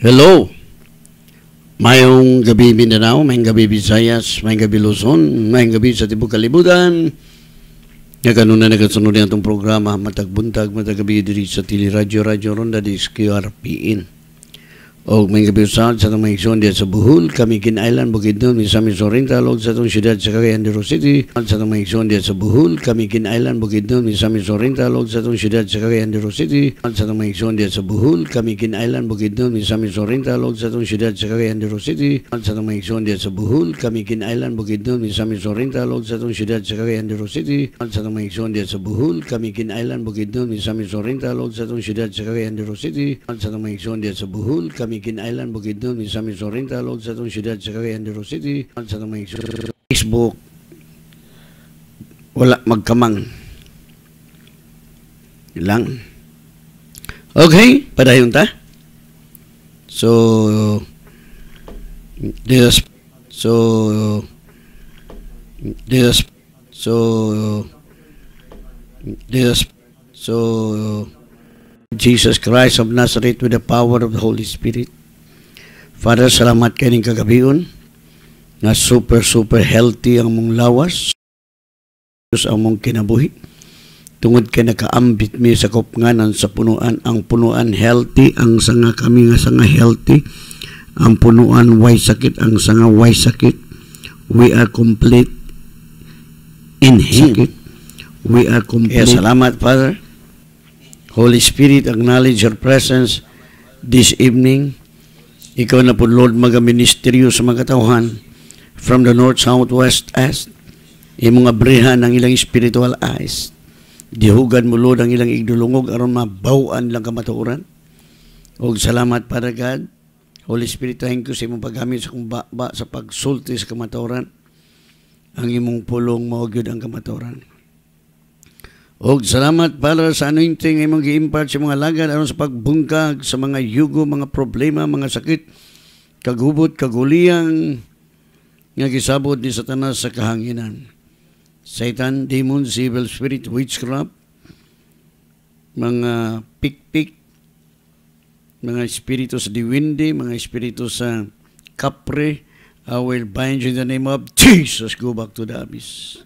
Hello! Mayong gabi Mindanao, mayong gabi Visayas, mayong gabi Luzon, mayong gabi sa Tibok Kalibutan. Nga kanuna na nagkasunod na itong programa, matagbuntag, matagabi diri sa Tili Radyo Radyo Ronda, di SQRPN. Og oh, mga bisan sa mga isyon diya sa Buhul, kami kin Island Bukid Nun, isa mi sorinta, log sa itong syudad sa Cagayan de Rosetti. Sa mga isyon diya sa Buhul, kami kin Island Bukid Nun, isa mi sorinta, log sa itong syudad sa Cagayan de Rosetti. Sa mga isyon diya sa Buhul, kami kin Island Bukid Nun, isa mi sorinta, log sa itong syudad sa Cagayan de Rosetti. Sa mga isyon diya sa Buhul, kami kin Island Bukid Nun, isa mi sorinta, log sa itong syudad sa Cagayan de Rosetti. Sa mga isyon diya sa Buhul, kami kin Island Bukid Nun, isa mi sorinta, log sa itong syudad sa Cagayan de Rosetti. Sa mga isyon diya sa Buhul, kami Virgin Island, Bukidnon, sa Miss Oriental, sa itong siyudad sa Cagayan City, sa itong mga Facebook, wala magkamang. Ilang. Okay, padayon ta. So, this, so, this, so, this, so, so Jesus Christ of Nazareth with the power of the Holy Spirit. Father, salamat kayo ng kagabiyon na super, super healthy ang mong lawas ang mong kinabuhi. Tungod kay nakaambit mi sa kapnganan sa punuan, ang punuan healthy, ang sanga kami nga sanga healthy, ang punuan way sakit, ang sanga way sakit. We are complete in Him. Sakit. We are complete. Kaya salamat, Father Holy Spirit, acknowledge your presence this evening. Ikaw na po, Lord, magaministeryo sa mga katauhan from the north, south, west, east. Imong abrihan ang ilang spiritual eyes. Dihugan mo, Lord, ang ilang igdulungog aron mabawan lang kamatuoran. Og salamat, Father God. Holy Spirit, thank you sa imong paggamit sa kumbaba sa pagsulti sa kamatuoran. Ang imong pulong maugyod ang kamatuoran. Og salamat para sa anointing imong giimpat sa mga lagad aron sa pagbungkag sa mga yugo, mga problema, mga sakit, kagubot, kaguliyang nga gisabot ni Satanas sa kahanginan. Satan, demons, evil spirit, witchcraft, mga pikpik, mga espiritu sa diwindi, mga espiritu sa kapre, I will bind you in the name of Jesus. Go back to the abyss.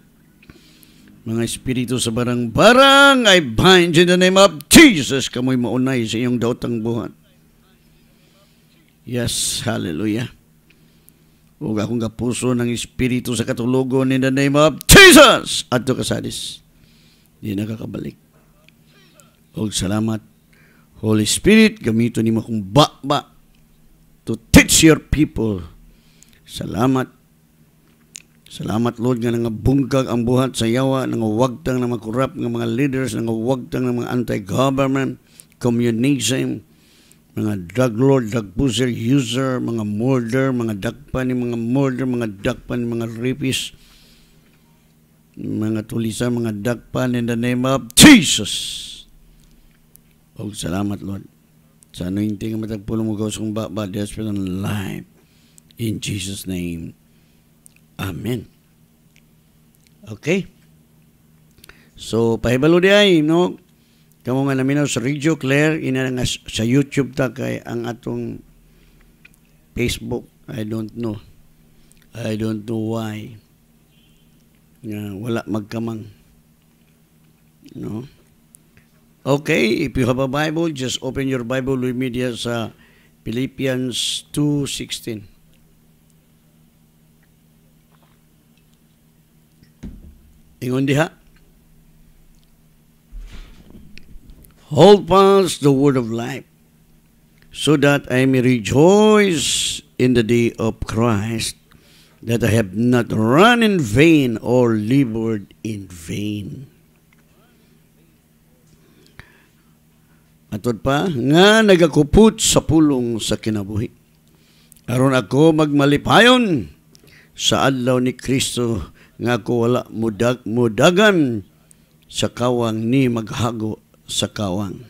Mga espiritu sa barang-barang, I bind in the name of Jesus. Kamoy maunay sa iyong dautang buhat. Yes, hallelujah. Huwag akong kapuso ng espiritu sa katulogon in the name of Jesus. At kasadis. Di nakakabalik. Huwag salamat. Holy Spirit, gamito ni mo akong ba-ba to teach your people. Salamat Salamat Lord nga nga bungkag ang buhat sa yawa, nga wagtang na corrupt ng mga leaders, nga wagtang ng mga anti-government, communism, mga drug lord, drug pusher, user, mga murder, mga dakpan ni mga murder, mga dakpan ni mga rapist, mga tulisan, mga dakpan in the name of Jesus. O oh, salamat Lord. Sa anointing nga matagpulong mo gawas kong ba, ba, desperate life. In Jesus' name. Amen. Okay? So, pahibalo di ay, no? Kamo nga namin sa Radio Claire, ina nga sa YouTube ta kay ang atong Facebook, I don't know. I don't know why. Nga, wala magkamang. No? Okay, if you have a Bible, just open your Bible with me sa Philippians 2.16. Ingon diha. Hold fast the word of life, so that I may rejoice in the day of Christ, that I have not run in vain or labored in vain. Atod pa, nga nagakupot sa pulong sa kinabuhi. Aron ako magmalipayon sa adlaw ni Kristo nga ko wala mudag mudagan sa kawang ni maghago sa kawang.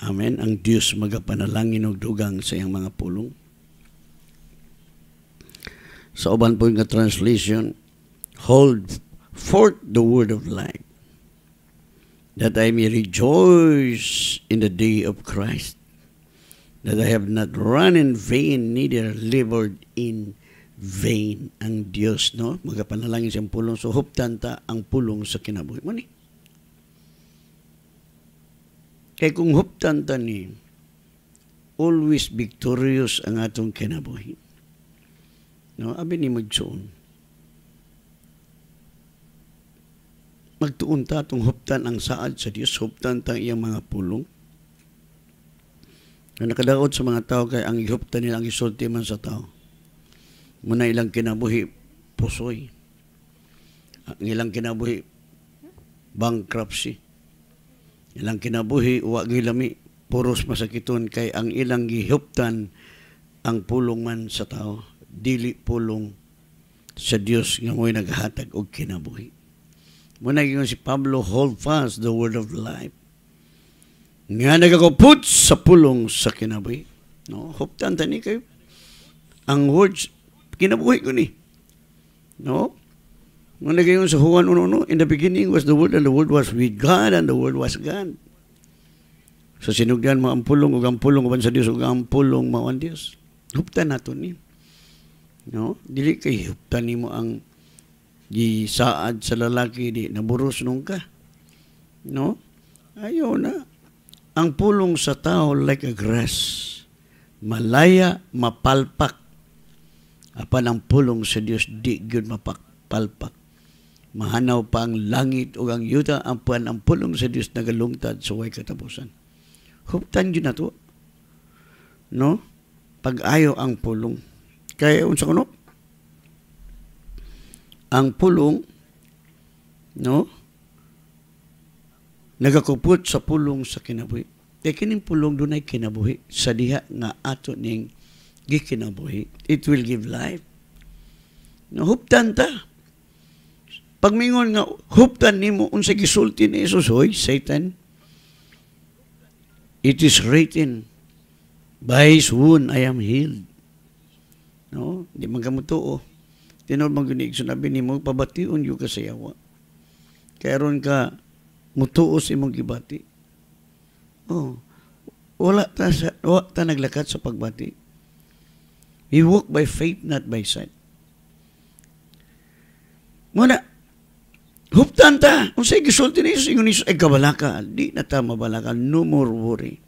Amen. Ang Dios magapanalangin og dugang sa iyang mga pulong. Sa uban po nga translation, hold forth the word of life that I may rejoice in the day of Christ that I have not run in vain neither labored in vain ang Dios no magapanalangin siyang pulong so hoptanta ang pulong sa kinabuhi mo ni kay kung hoptanta ni always victorious ang atong kinabuhi no abi ni magsuon magtuon ta tong hoptan ang saad sa Dios huptan ta iyang mga pulong na nakadaot sa mga tao kay ang ihuptan nila ang isulti man sa tao Muna ilang kinabuhi, pusoy. Ang ah, ilang kinabuhi, bankruptcy. Ilang kinabuhi, wa gilami, puros masakiton kay ang ilang gihuptan ang pulong man sa tao, dili pulong sa Dios nga mo'y naghatag og kinabuhi. Muna yung si Pablo, hold fast the word of life nga nagagupot sa pulong sa kinabuhi. No, huptan tani kay Ang words Kinabuhi ko ni. No? Nung nagayon sa Juan 1.1, In the beginning was the Word, and the Word was with God, and the Word was God. So sinugdan mo ang pulong, ug ang pulong, uban sa Dios, ug ang pulong, mao ang Dios. Huptan nato ni. No? Dili kay huptan nimo ang di saad sa lalaki, di naburos nung ka. No? Ayaw na. Ang pulong sa tao like a grass. Malaya, mapalpak. Apan ang pulong sa Dios di gyud mapakpalpak. Mahanaw pa ang langit o ang yuta ang apan ang pulong sa Dios nagalungtad sa so way katapusan. Huptan gyud nato. No? Pag-ayo ang pulong. Kaya unsa kuno? Ang pulong no? Nagakupot sa pulong sa kinabuhi. Kaya e kining pulong dunay kinabuhi sa diha nga ato ning gikinabuhi. It will give life. No, Huptan ta. Pagmingon nga, huptan nimo unsa gisulti ni Jesus, hoy, Satan. It is written, by His wound I am healed. No? Di man ka mo to, oh. Tinod magunig, sinabi ni mo, pabatiun yung kasayawa. Kaya ron ka, mutuos imong gibati. Oh. Wala ta, sa, wala ta naglakat sa pagbati. We walk by faith, not by sight. Muna, huptan ta. Kung sa'yo gisulti ni Jesus, ingon ay kabala ka. Di na ta mabala ka. No more worry.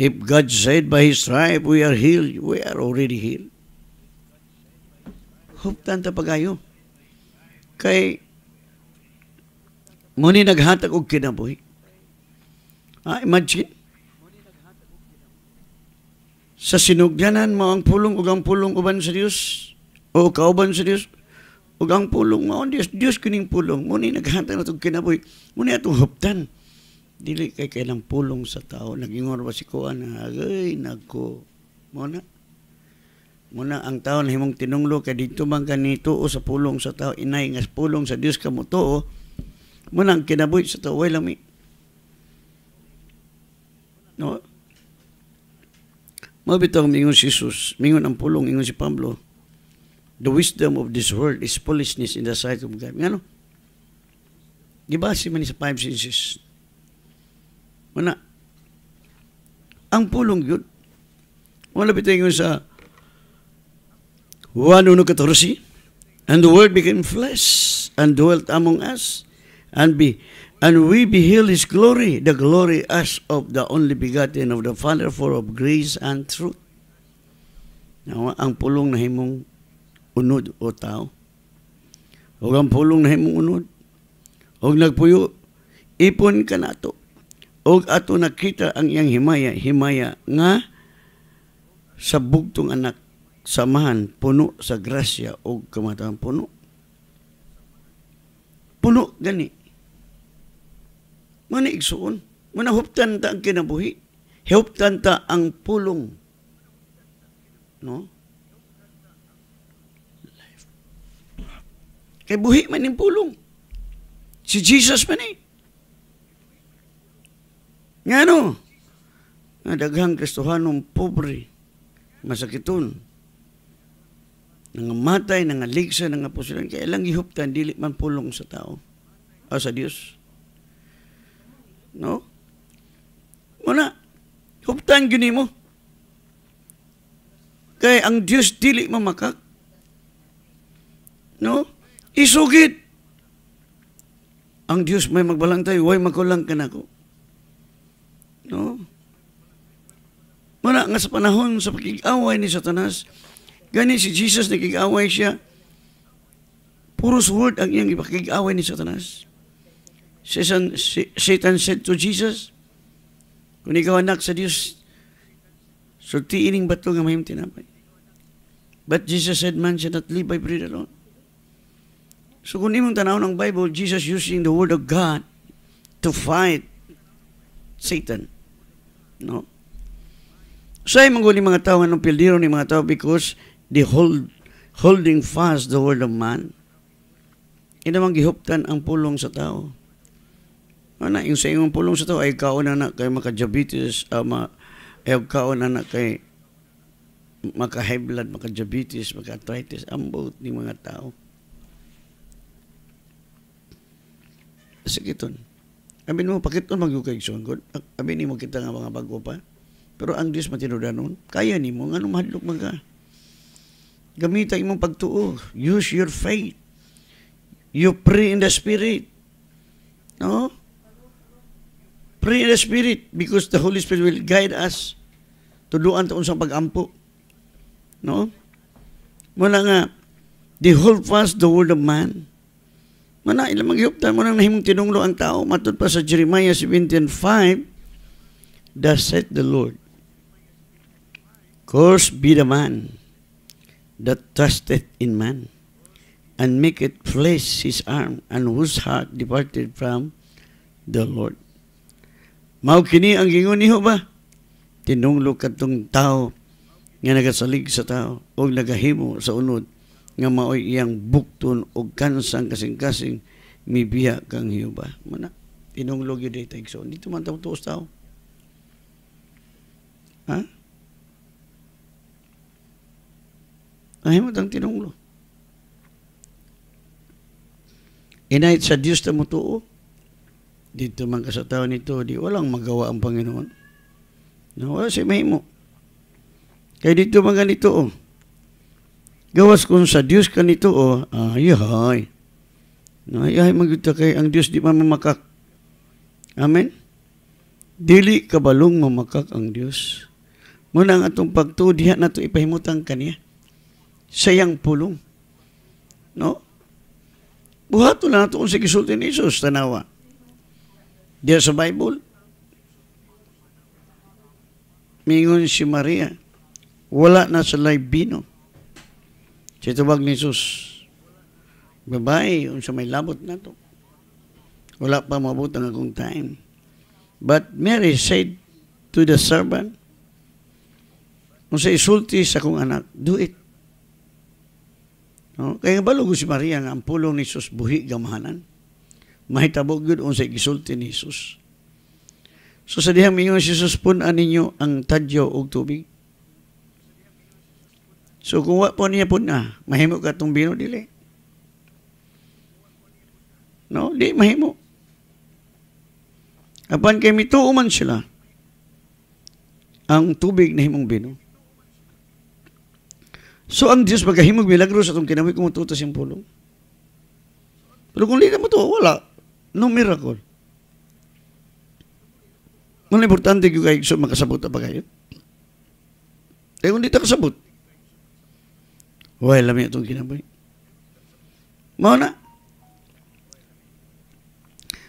If God said by His stripe, we are healed, we are already healed. Huptan ta pagayo. Kay, muni naghatag og kinabuhi. Ah, imagine, sa sinugyanan mao ang pulong ug ang pulong uban sa Dios o kauban sa Dios ug ang pulong mao Dios Dios kining pulong mo ni naghatag na tug kinabuhi mo ni atong huptan dili kay kailang pulong sa tao nagingon ba si kuan na ay nagko mo na Muna ang tao na himong tinunglo kay dito man ganito o sa pulong sa tao inay nga pulong sa Dios kamo to muna ang kinabuhi sa tao way mi No, Mabitaw mingon si Jesus, mingon ang pulong, mingon si Pablo, the wisdom of this world is foolishness in the sight of God. Ngano? si man sa five senses. Mana? Ang pulong yun, wala bitaw yun sa 1.14, And the Word became flesh and dwelt among us and be And we beheld his glory, the glory as of the only begotten of the Father, full of grace and truth. Now, ang pulong na himong unod o tao. Huwag ang pulong na himong unod. Huwag nagpuyo. Ipon ka na to. Huwag ato nakita ang iyang himaya. Himaya nga sa bugtong anak samahan puno sa grasya o kamataang puno. Puno gani. Muna igsuon. ta ang kinabuhi. Huptan ta ang pulong. No? Kay buhi man yung pulong. Si Jesus man eh. Nga no? Nga daghang kristohanong pobre, masakiton, nga matay, nga ligsa, nga pusulan, kaya lang gihuptan, dili man pulong sa tao, o ah, sa Dios. No? Muna, huptan gyud mo. Kay ang Dios dili mamakak. No? Isugid. Ang Dios may magbalang tayo, way makulang ka nako. No? Muna nga sa panahon sa pakig ni Satanas, gani si Jesus nakig siya. Puros word ang iyang ipakig-away ni Satanas. Satan, Satan said to Jesus, Kung ikaw anak sa Diyos, sultiin ang bato nga mahim tinapay. But Jesus said, man shall not live by bread alone. So kung imong tanaw ng Bible, Jesus using the Word of God to fight Satan. No? So ay mangguli mga tao, anong pildiro ni mga tao because they hold, holding fast the Word of man. Inamang gihuptan ang pulong sa tao. Ana, yung sa imong pulong sa to, ay kaon na kay maka-diabetes, uh, ma, ay kaon na kay maka-high blood, maka-diabetes, maka-arthritis, ang buot ni mga tao. Sige ton. Amin mo, pakiton magyukay son. Amin mo kita nga mga bago pa. Pero ang dios matinudan nun, kaya ni mo, nga mahadlok mga. Gamita imong pagtuo. Use your faith. You pray in the Spirit. No? Pray the Spirit because the Holy Spirit will guide us to tuduan taon sa pagampo. No? Muna nga, the hold fast the word of man. Mana, ilang maghihuptan mo nang nahimong tinunglo ang tao. Matod pa sa Jeremiah 17 5, Thus said the Lord, Cursed be the man that trusted in man, and make it place his arm, and whose heart departed from the Lord. Mao kini ang gingon niyo ba? Tinunglo kadtong tao nga nagasalig sa tao o nagahimo sa unod nga maoy iyang bukton o kansang kasing-kasing mibiya kang hiuba. Mana, tinunglo yun dito igsoon. Dito man tuos tao. Ha? Ay mo tang tinunglo. Inait sa Diyos na mutuo dito man ka sa tao nito, di walang magawa ang Panginoon. No, wala si mahimo. Kaya dito man ganito, oh. Gawas kung sa Diyos ka nito, oh, ayahay. No, ayahay magita kay ang Diyos di man mamakak. Amen? Dili kabalong mamakak ang Diyos. Muna ang atong pagtudihan na ito ipahimutan kaniya. Sayang pulong. No? Buhato lang ito kung si Kisulti ni Jesus, tanawa. Diya sa Bible. Mingon si Maria, wala na sa laibino. Si tubag ni Jesus, babae, unsa may labot na to. Wala pa mabot ang akong time. But Mary said to the servant, kung sa isulti sa akong anak, do it. No? Kaya nga balo si Maria nga ang pulong ni Jesus buhi gamahanan mahitabo gud unsay gisulti ni Hesus. So sa dihang mingon si Jesus pun aninyo ang tadyo og tubig. So kung wa po niya po na, mahimo ka tong bino dili. No, di mahimo. Apan kay mituo man sila ang tubig na himong bino. So ang Dios pagahimog milagro sa atong kinamoy kung matutas yung pulong. Pero kung lina mo to, wala. No miracle. Ang importante ko kayo so makasabot pa kayo. Eh, kung di ta kasabot. Well, alam itong kinabuhi. Mao na.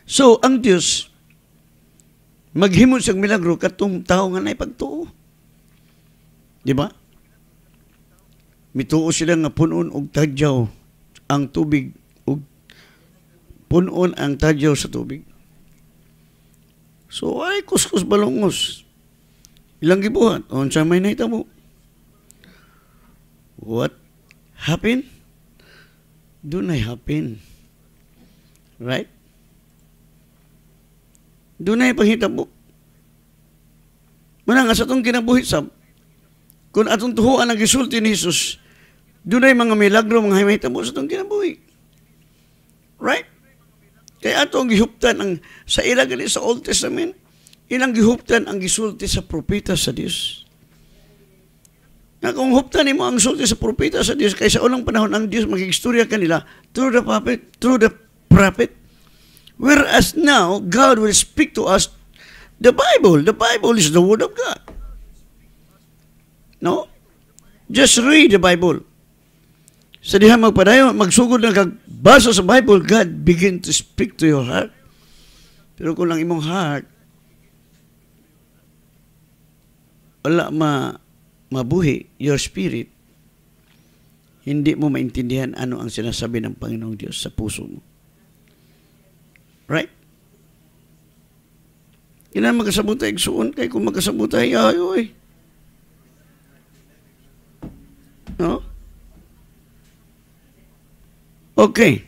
So, ang Dios maghimo sa milagro katong tao nga nay pagtuo. Di ba? Mituo sila nga punon og tadyaw ang tubig punon ang tadyo sa tubig. So ay kuskus balungos. Ilang gibuhat, on sa may mo? What happened? Doon ay happen. Right? Doon ay panghitabo. Muna nga sa itong kinabuhi sab, kung atong tuhuan ang gisulti ni Jesus, doon ay mga milagro, mga mo sa itong kinabuhi. Right? Kaya ato ang gihuptan ang sa ila gani sa Old Testament, ilang gihuptan ang gisulti sa propeta sa Dios. Nga kung huptan nimo ang sulti sa propeta sa Dios kaysa unang panahon ang Dios magigistorya kanila through the prophet, through the prophet. Whereas now God will speak to us the Bible. The Bible is the word of God. No? Just read the Bible. Sa diha magpadayon, magsugod na kagbasa sa Bible, God begin to speak to your heart. Pero kung lang imong heart, wala ma mabuhi, your spirit, hindi mo maintindihan ano ang sinasabi ng Panginoong Diyos sa puso mo. Right? Kailangan magkasabutay, suon kay kung magkasabutay, ay, oy. No? Okay.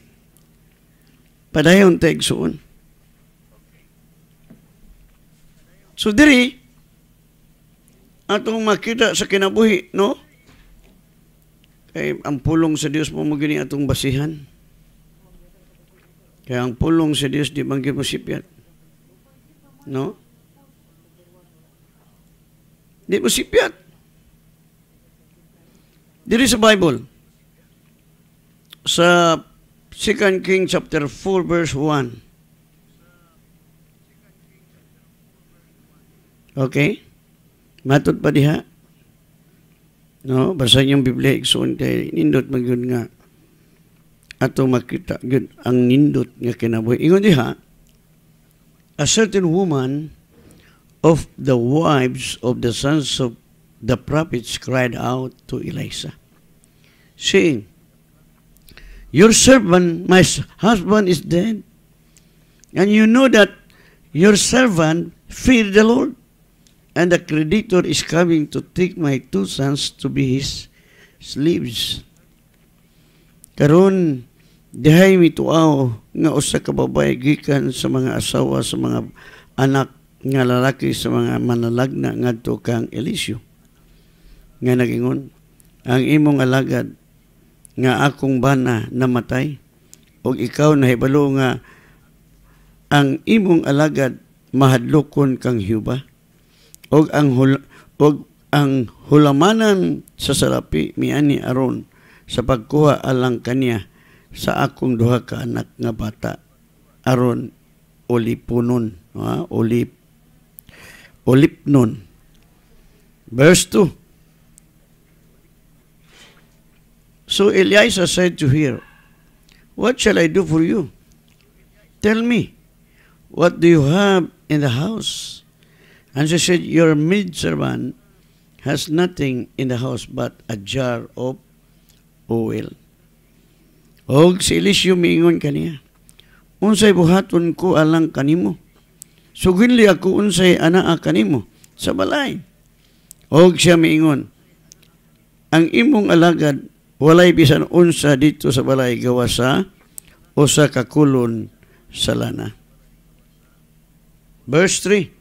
Padayon tayo igsuon. So diri, atong makita sa kinabuhi, no? Kay ang pulong sa Dios mo magini atong basihan. Kaya ang pulong sa Dios di manggid mo sipiat. No? Di mo sipiat. Diri sa Bible, sa 2 King chapter 4 verse 1. Okay? Matod pa diha. No, basa yung Biblia igsoon kay nindot magyud nga ato makita gud ang nindot nga kinabuhi. Ingon diha, a certain woman of the wives of the sons of the prophets cried out to Elisha, saying, Your servant, my husband is dead. And you know that your servant feared the Lord. And the creditor is coming to take my two sons to be his slaves. Karun, dihay mituaw nga usa ka babae gikan sa mga asawa sa mga anak nga lalaki sa mga manalagna ngadto kang Elisyo nga nagingon ang imong alagad nga akong bana namatay o ikaw na hibalo nga ang imong alagad mahadlokon kang hiba og ang hul- og ang hulamanan sa sarapi miani aron sa pagkuha alang kaniya sa akong duha ka anak nga bata aron ulipunon ha ulip ulipnon verse 2 So Eliza said to her, What shall I do for you? Tell me, what do you have in the house? And she said, Your maid servant has nothing in the house but a jar of oil. Og si Elisyo miingon kaniya, Unsay buhaton ko alang kanimo. Suginli ako unsay anaa kanimo sa balay. Og siya miingon, Ang imong alagad walay bisan unsa dito sa balay gawas sa usa ka kulon sa lana. Verse 3.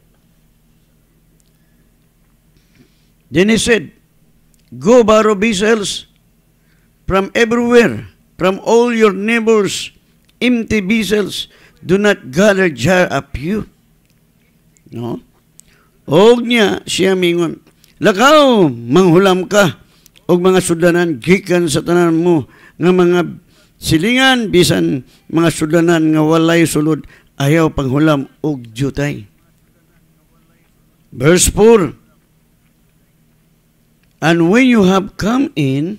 Then he said, Go borrow vessels from everywhere, from all your neighbors, empty vessels. Do not gather jar up you. No? Og niya siya mingon, Lakaw, manghulam ka og mga sudlanan gikan sa tanan mo nga mga silingan bisan mga sudlanan nga walay sulod ayaw panghulam og jutay. Verse 4 And when you have come in,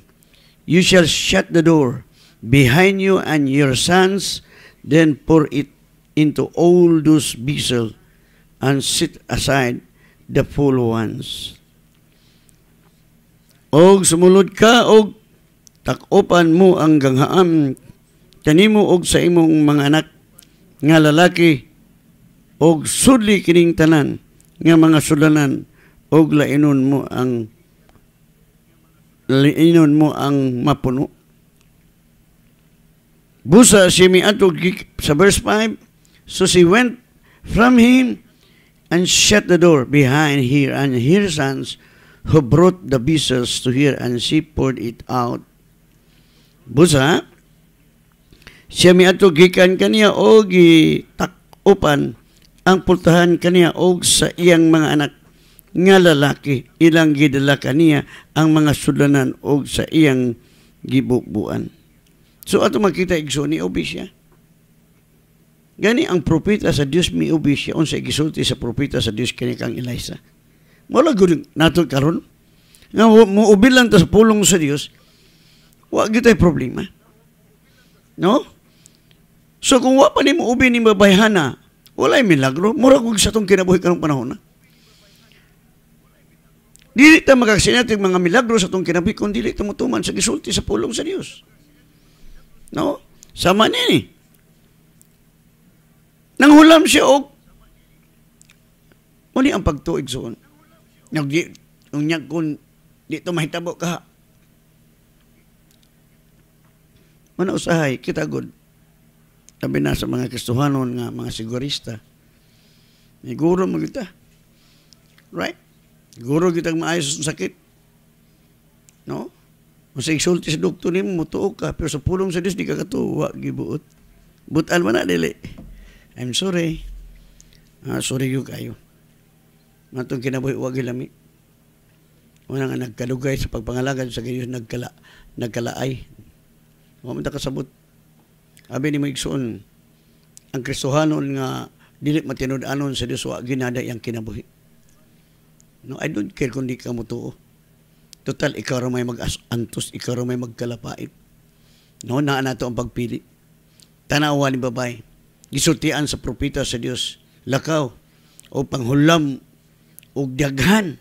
you shall shut the door behind you and your sons, then pour it into all those vessels and sit aside the full ones og sumulod ka og takupan mo ang ganghaan kanimo og sa imong mga anak nga lalaki og sudli kining tanan nga mga sulanan og lainon mo ang lainon mo ang mapuno busa si miatog sa verse 5 so she went from him and shut the door behind her and her sons who brought the vessels to her and she poured it out. Busa, siya may ato gikan kaniya o gitakupan ang pultahan kaniya o sa iyang mga anak nga lalaki ilang gidala kaniya ang mga sulanan o sa iyang gibubuan. So ato makita igso ni ubi Gani ang propeta sa Dios mi obisya unsa igisulti sa propeta sa Dios kani kang Elisa. Wala gud nato karon. Nga muubil lang ta sa pulong sa Dios. Wa gitay problema. No? So kung wa pa ni mo ubi ni mabayhana, wala yung milagro. Mura kung sa tong kinabuhi karong panahon na. Dili ta makaksinat yung mga milagro sa tong kinabuhi kung dili ta mutuman sa gisulti sa pulong sa Dios. No? Sama niya ni. Nanghulam siya og muli ang pagtuig soon. Nag di, unyag kun dito mahitabo ka. Mana usahay, kita good. Sabi na sa mga kristuhanon nga mga sigurista, may guro mo kita. Right? Guro kita maayos sa sakit. No? Masa igsulti sa doktor ni mo, mutuo ka. Pero sa pulong sa Diyos, di ka katuwa, gibuot. But mo na, dili. I'm sorry. Ah, sorry yun kayo. Matong kinabuhi, wag ilami. Una nga nagkalugay sa pagpangalagad sa Diyos nagkala, nagkalaay. Huwag ka kasabot. Abi ni mo igsoon, ang Kristohanon nga dili matinud-anon sa Dios wa ginada yang kinabuhi. No, I don't care kung di ka mo tuo. Total, ikaw ra may mag-antos, ikaw ra may magkalapait. No, naa nato ang pagpili. Tanawa ni babay. Gisultian sa propita sa Dios, lakaw o panghulam og daghan.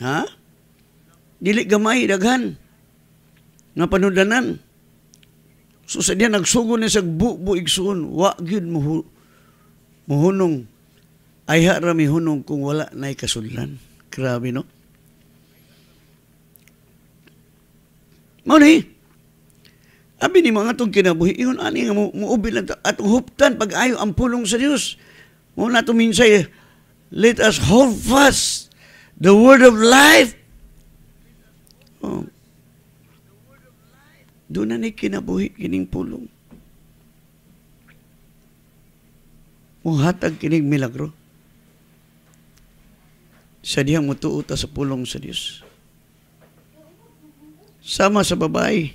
Ha? Dili gamay daghan nga panudanan. So sa diyan nagsugo ni sag bubo igsuon, wa gyud mo muhunong ay ra mi hunong kung wala nay kasullan. Grabe no. Mo Abi ni mga tong kinabuhi ingon ani nga mo, mo at, atong huptan pag-ayo ang pulong sa Dios. Mo na tuminsay Let us hold fast the word of life. Oh. Doon na ni kinabuhi kining pulong. Muhatag kining milagro. Sa diyang mutuuta sa pulong sa Dios. Sama sa babae.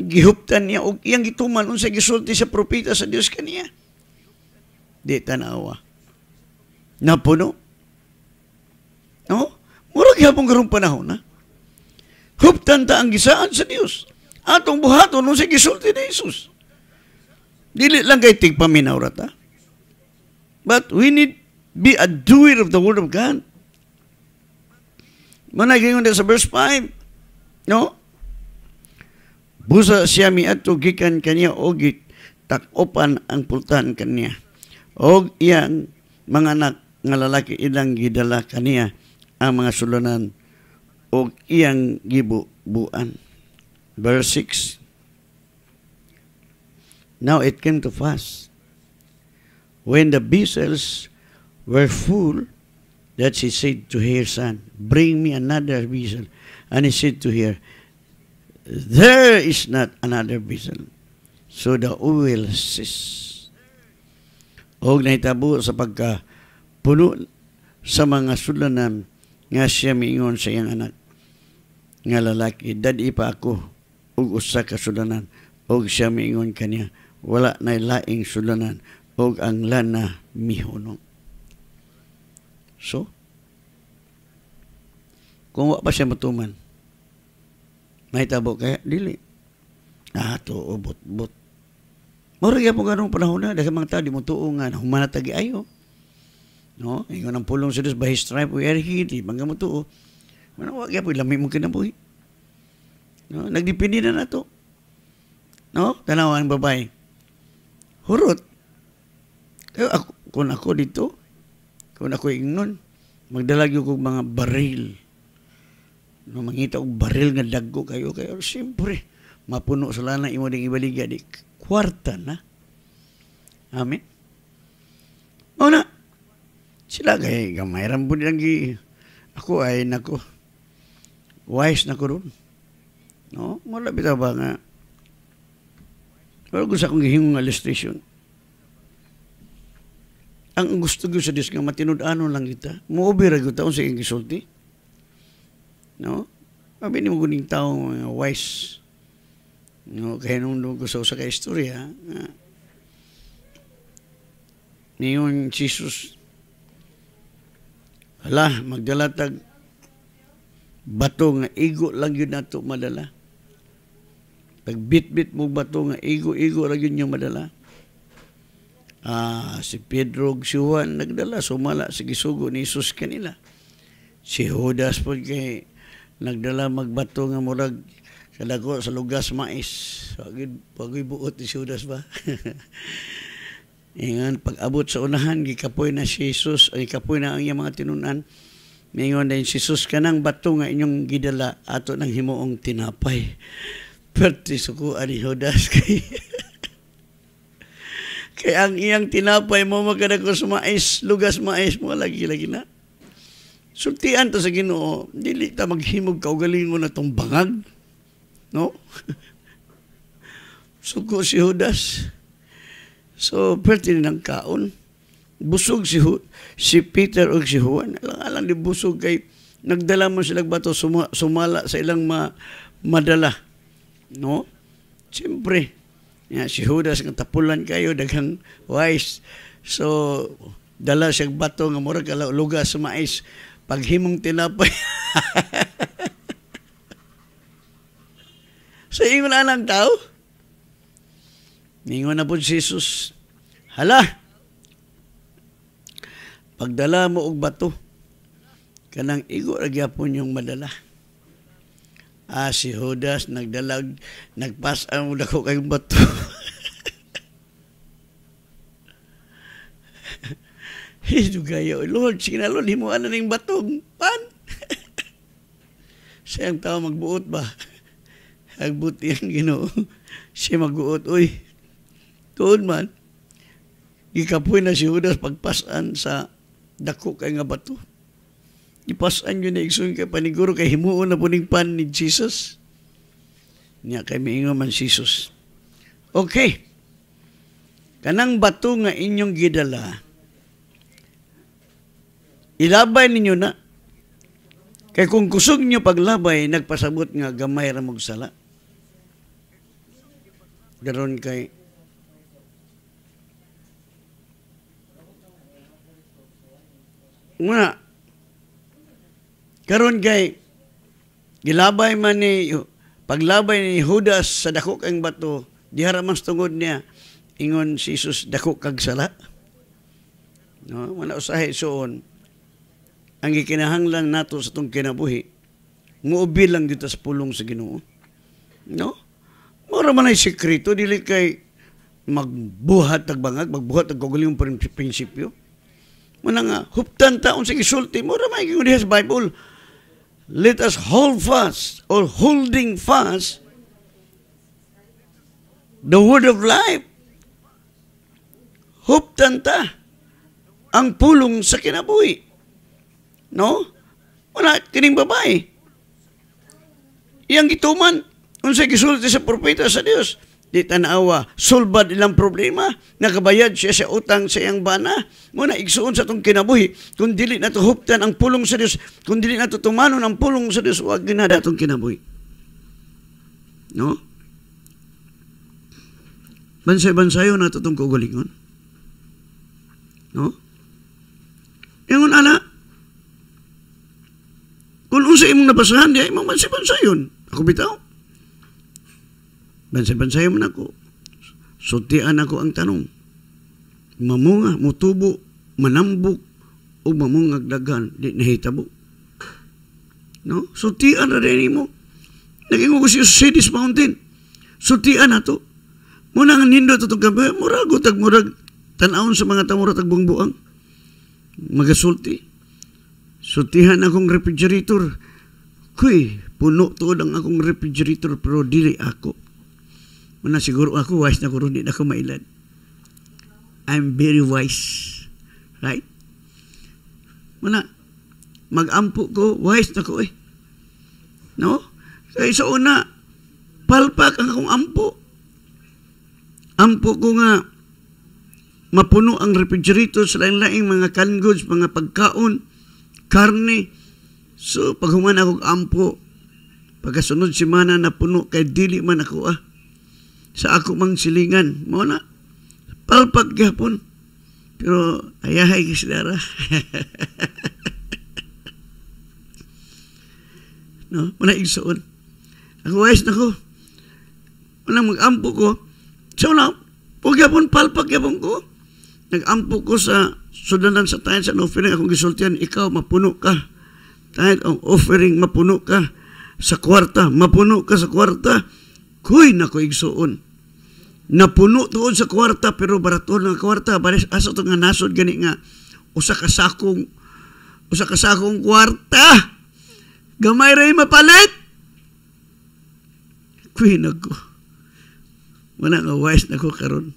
Gihuptan niya og iyang gituman unsa gisulti sa propeta sa Dios kaniya. Di tanawa napuno. No? Murag hapong karong panahon na. Huptan ta ang gisaan sa Dios. Atong buhaton nung no, si gisulti ni Jesus. Dili lang kay tigpaminaw rata. But we need be a doer of the word of God. Managayon sa verse 5. No? Busa siya mi ato gikan kanya og takopan ang pultan kanya. Og iyang mga anak nga lalaki ilang gidala kaniya ang mga sulunan o iyang gibubuan. Verse 6. Now it came to pass, when the vessels were full, that she said to her son, Bring me another vessel. And he said to her, There is not another vessel. So the oil ceased. O naitabo sa pagka puno sa mga sulanan nga siya miingon sa iyang anak nga lalaki dadi pa ako ug usa ka sulanan ug siya miingon kaniya wala nay laing sulanan ug ang lana mihunong so kung wa pa siya matuman mahitabo kaya dili ah to ubot bot Murag po ganong panahon na, dahil mga tao, di mo tuungan, humanatagi ayo. No? Ingon ang pulong sa Diyos, by stripe we are healed. Ibang mo to, oh. Ano, wag lami mo kinabuhi. No? nagdepende na nato. No? Tanawa ang babae. Hurot. Kaya eh, ako, kung ako dito, kung ako ingnon, magdalag yung kong mga baril. No, mangita og baril nga dagko kayo kayo. Siyempre, mapuno sa lana imo ding ibaligya di kwarta na. Amen. Mao na, sila kay gamay rambo lang gi ako ay nako wise na ko ron. No, mula bitaw ba nga pero gusto akong gihingong illustration. Ang gusto ko sa Diyos nga matinud-ano lang kita. Muubira ko taon sa ingisulti. No? abi ni mo kuning tao wise. No, kay nung gusto ko sa ka istorya, niyon Jesus Ala, magdala tag bato nga igo lang yun nato madala. Pag bit-bit mo bato nga igo-igo lang yun yung madala. Ah, si Pedro ug si Juan nagdala sumala sa gisugo ni Jesus kanila. Si Judas po kay nagdala magbato nga murag kadako sa lugas mais. Pagid pagibuot ni si Judas ba? Ingan, pag-abot sa unahan, gikapoy na si Jesus, ay kapoy na ang iyang mga tinunan. Ingon na si Jesus, kanang bato nga inyong gidala, ato ng himoong tinapay. Perti suku ani Judas kay kay ang iyang tinapay mo magkadakos mais, lugas mais mo lagi-lagi na. Sultian to sa Ginoo, dili ta maghimog kaugalingon na tong bangag. No? Suko si Judas. So, pertin ng kaon. Busog si, Hu, si Peter o si Juan. Alang-alang di busog kay nagdala man silang bato suma, sumala sa ilang ma, madala. No? Siyempre. ya, si Judas nga tapulan kayo daghang wise. So dala siya bato nga mura ka lugas sa mais paghimong tinapay. so ingon anang tao. Ningon na po si Jesus, Hala! Pagdala mo og bato, kanang igo ra gyapon yung madala. Ah, si Judas nagdalag, nagpas ang dako kay bato. Hidugayo, Lord, sige na Lord, himuan na ng batong pan. Siya ang tao magbuot ba? Agbuti ang ginoo. Siya magbuot, uy. Tuod man, ikapoy na si Judas pagpasan sa dako kay nga bato. Ipasan yun na igsoon kay paniguro kay himuon na puning pan ni Jesus. Niya kay miingon man si Jesus. Okay. Kanang bato nga inyong gidala, ilabay ninyo na Kay kung kusog nyo paglabay, nagpasabot nga gamay ra mog sala. Garon kay Una, karon kay gilabay man ni paglabay ni Judas sa dako kang bato, dihara mas tungod niya ingon si Jesus dako kag sala. No, wala usahay suon. Ang gikinahanglan nato sa tong kinabuhi, nguubi lang dito sa pulong sa Ginoo. No? Mura man ay sekreto dili kay magbuhat tag bangag, magbuhat tag kagulyong prinsipyo. Muna nga, huptan taon sa gisulti mo, ra may yung dihas Bible. Let us hold fast or holding fast the word of life. Huptan ta ang pulong sa kinabuhi. No? Wala kining babae. Iyang gituman, unsa gisulti sa propeta sa Dios di tanawa, sulbad ilang problema, nakabayad siya sa utang sa iyang bana, muna igsuon sa itong kinabuhi, kung dili na to huptan ang pulong sa Dios, kung dili na to tumanon ang pulong sa Dios, wag ginada itong kinabuhi. No? Bansay-bansayo na itong kugulingon. No? Ingon ala, kung unsa imong nabasahan, di ay imong bansay-bansayon. Ako bitaw. Bansay-bansayon man ako. Sutian ako ang tanong. Mamunga, mutubo, manambok, o mamungag dagan, di nahitabo. No? Sutian na rin mo. Naging ko siya Sidis Mountain. Sutian na to. Muna nga nindo ito itong gabi, murag, utag, tanawon sa mga tamura tagbungbuang. Magasulti. Sutihan akong refrigerator. Kuy, puno tuod ang akong refrigerator pero dili ako. Muna siguro ako wise na kuron, di na ako mailad. I'm very wise. Right? Muna, magampo ko, wise na ko eh. No? Kaya sa una, palpak ang akong ampo. Ampo ko nga, mapuno ang refrigerator sa lain-laing mga canned goods, mga pagkaon, karne. So, paghuman akong ampo, pagkasunod si Mana na puno, kay dili man ako ah sa ako mang silingan. Mo na, palpag gapon. Pero ayahay kisdara. no, muna igsoon. Ako wais na ko. Muna mag-ampo ko. So na, pugyapon palpag yapon ko. Nag-ampo ko sa sudanan sa tayo sa offering. Akong gisultian, ikaw mapuno ka. Tayo ang offering mapuno ka sa kwarta. Mapuno ka sa kwarta. Kuy na ko igsoon napuno tuon sa kwarta pero barato ng kwarta baris asa to nga nasod gani nga usa ka sakong usa ka sakong kwarta gamay ray mapalit queen ako wala nga wise nako karon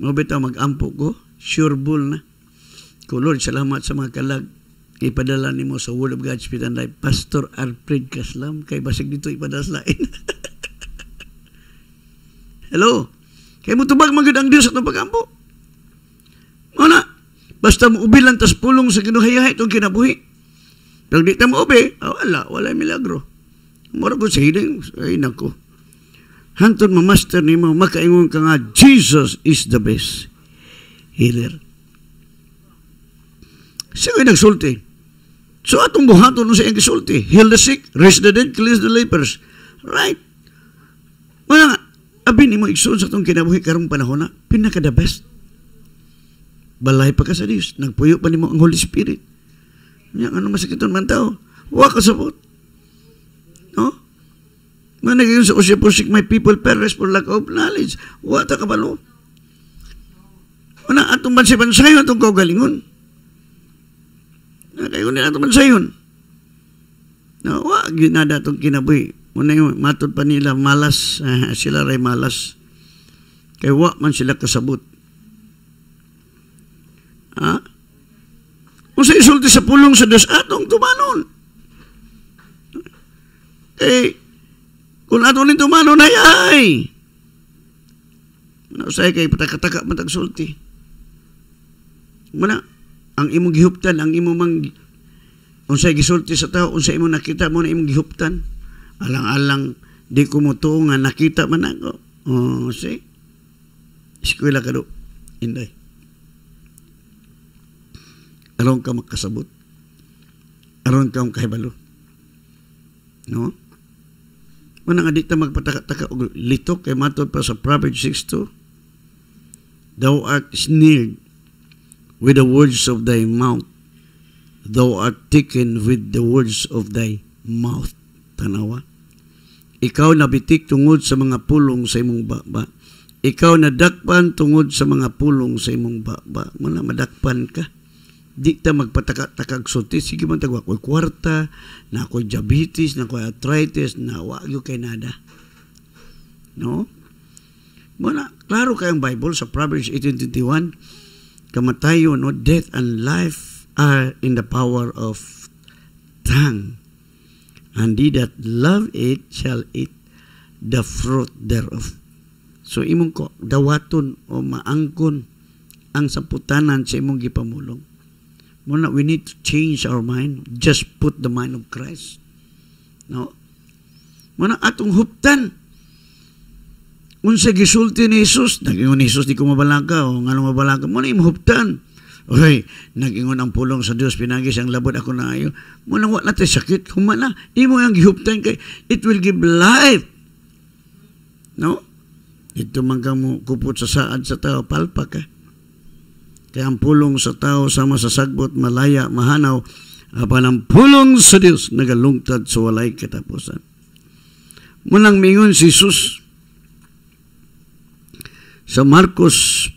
mo bitaw magampo ko sure bull na ko Lord salamat sa mga kalag ipadala nimo sa Word of God Spitanday Pastor Alfred Kaslam kay basig dito ipadala sa lain Hello kaya tubag magod ang Diyos at napagampo. Muna, basta mo ubi lang tas pulong sa kinuhayahay itong kinabuhi. Pag di ta mo ubi, oh, wala, wala yung milagro. Mura ko sa hiling, ay nako. Hanton mo, master ni mo, makaingon ka nga, Jesus is the best healer. Siya kayo nagsulti. So atong buhaton sa iyang gisulti. Heal the sick, raise the dead, cleanse the lepers. Right. Wala nga. Abin ni mo igsoon sa itong kinabuhi karong panahon na, pinaka the best. Balay pa ka sa Diyos. Nagpuyo pa ni mo ang Holy Spirit. Yan, ano masakiton man tao? Huwag ka sabot. No? Nga nagiging sa usya po, my people perish for lack of knowledge. Huwag ta kabalo. Una, atong bansi-bansayon, atong kaugalingon. Nakayunin atong bansayon. Na, no, huwag yun kinabuhi Muna yung matod pa nila, malas, uh, sila ray malas. Kay wa man sila kasabot. Ha? Kung sa isulti sa pulong sa Diyos, atong ah, tumanon. Eh, kung atong ni tumanon, ay ay. Nausay kay patakataka matagsulti. Muna, ang imong gihuptan, ang imong mang unsay gisulti sa tao, unsay imong nakita mo na imong gihuptan. Alang-alang, di ko mo to nga nakita man ako. Oh, see? Eskwela ka do. Inday. Aron ka makasabot. Aron ka makahibalo. No? Muna nga di ta magpataka-taka og lito kay matod pa sa Proverbs 6.2. Thou art sneered with the words of thy mouth. Thou art taken with the words of thy mouth tanawa. Ikaw nabitik tungod sa mga pulong sa imong baba. Ikaw nadakpan tungod sa mga pulong sa imong baba. Muna madakpan ka. Di ta magpatakag suti. Sige man tagwa ko'y kwarta, na ko'y diabetes, na ko'y arthritis, na wagyo kay nada. No? Muna, klaro kayang Bible sa Proverbs 18.21, kamatayo, no? Death and life are in the power of tongue And he that love it shall eat the fruit thereof. So imong ko dawaton o maangkon ang saputanan sa imong gipamulong. Muna, we need to change our mind. Just put the mind of Christ. No? Muna, atong huptan. Unsa gisulti ni Jesus, nagingon ni Jesus, di ko mabalaka, o nga mabalaka, muna imong huptan. Uy, nagingon ang pulong sa Dios pinagis ang labod ako na ayo. Muna wala tay sakit, humana. Imo ang gihuptan kay it will give life. No? Ito man ka kupot sa saad sa tao palpak ka. Eh. Kaya ang pulong sa tao sama sa sagbot malaya mahanaw apan ang pulong sa Dios nagalungtad sa walay katapusan. Munang mingon si Jesus sa Marcos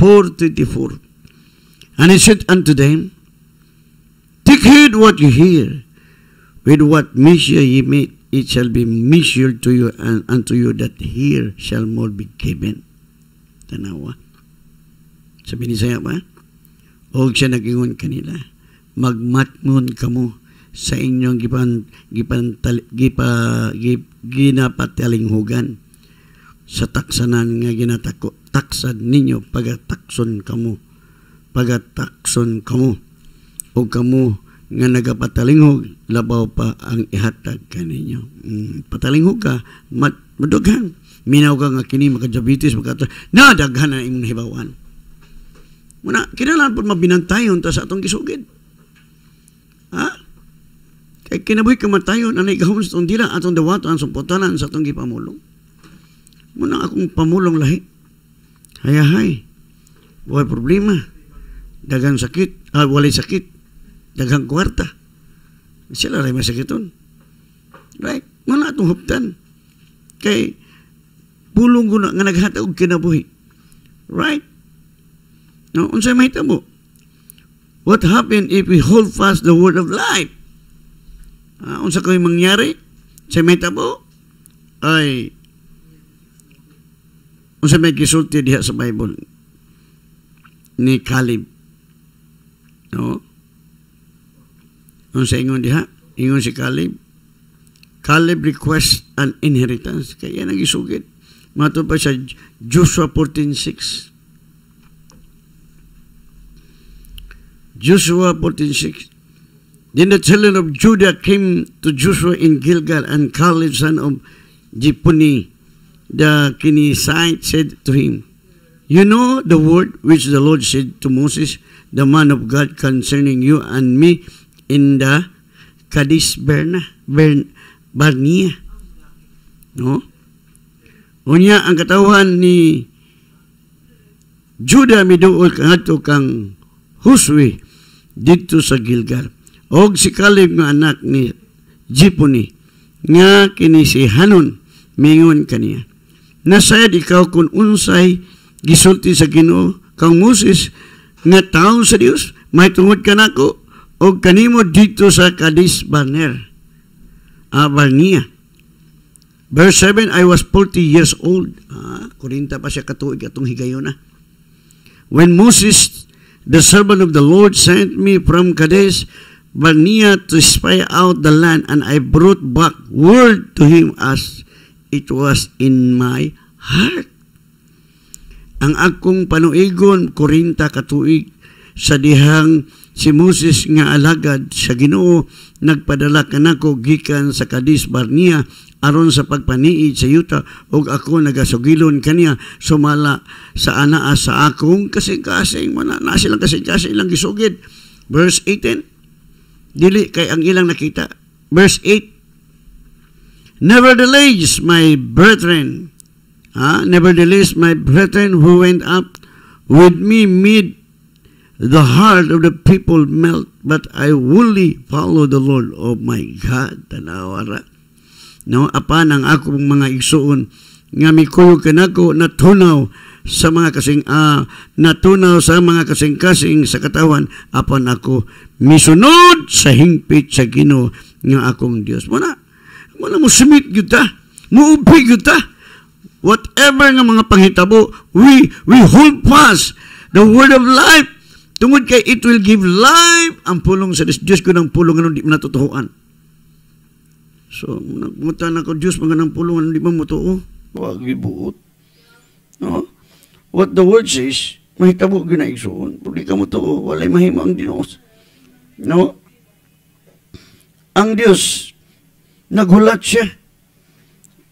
4.24 And he said unto them, Take heed what you hear. With what measure ye meet, it shall be measured to you, and unto you that here shall more be given. Tanawa. Sabi ni saya ba? Og siya nagingon kanila. Magmatmon kamo sa inyong gipan, gipan, tali, gipa, gip, ginapatalinhugan sa taksanan nga ginatako Taksan ninyo pagatakson kamo pagatakson kamo o kamo nga nagapatalingog labaw pa ang ihatag kaninyo mm, patalingog ka mad madughan minaw ka nga kini maka diabetes makata na daghan na imong hibawan muna kinahanglan pud mabinantayon ta sa atong gisugid ha kay kinabuhi kamatayon anay gahom sa atong dila atong dawato ang suportanan sa atong gipamulong muna akong pamulong lahi hayahay Buhay problema daghang sakit, ah, walay sakit, daghang kwarta. Sila rin masakiton. Right? Wala itong huptan. Kay, pulong ko na nga naghata kinabuhi. Right? No, unsa mahita mo? What happened if we hold fast the word of life? Ah, unsa kay mangyari? Sa mahita mo? Ay, unsa may kisulti diha sa Bible ni Caleb No? Unsa ingon diha? Ingon si Caleb. Caleb request an inheritance. Kaya nagisugid. Mato pa sa Joshua 14.6. Joshua 14.6 Then the children of Judah came to Joshua in Gilgal, and Caleb, son of Jephunneh, the Kenizzite, said to him, You know the word which the Lord said to Moses, the man of God, concerning you and me in the Kadesh Berna, Bern, Barnea. No? Unya ang katawan ni Judah miduol kangadto kang Huswe dito sa Gilgal. Og si Caleb nga anak ni Jipuni nga kini si Hanun mingon kaniya. Nasayad ikaw kung unsay gisulti sa Ginoo kang Moses nga taon sa Dios may tungod ka nako o kanimo dito sa Kadis Barner Abarnia verse 7 I was 40 years old ah, 40 pa siya katuig atong higayon na ah. when Moses the servant of the Lord sent me from Kadesh Barnea to spy out the land, and I brought back word to him as it was in my heart ang akong panuigon 40 katuig sa dihang si Moses nga alagad sa Ginoo nagpadala kanako gikan sa Kadis Barnea aron sa pagpaniid sa yuta ug ako nagasugilon kaniya sumala sa ana sa akong kasing-kasing man na sila kasing-kasing lang gisugid verse 18 dili kay ang ilang nakita verse 8 Nevertheless, my brethren, Uh, nevertheless, my brethren who went up with me made the heart of the people melt, but I wholly follow the Lord. Oh my God, tanawara. No, apan ang akong mga igsuon nga mikuyog kanako natunaw sa mga kasing uh, natunaw sa mga kasing-kasing sa katawan apan ako misunod sa hingpit sa Ginoo nga akong Dios mo na mo submit gyud ta mo ubig gyud ta whatever nga mga panghitabo, we, we hold fast the word of life. Tungod kay it will give life ang pulong sa Diyos. Diyos ko ng pulong ano di natutuhuan. So, nagmuta na ko, Diyos, mga ng pulong ano di mo matuo. Wag ibuot. No? What the word says, mahitabo ginaigsoon. Pwede ka mo to, walay mahima ang Dinos. No? Ang Diyos, naghulat siya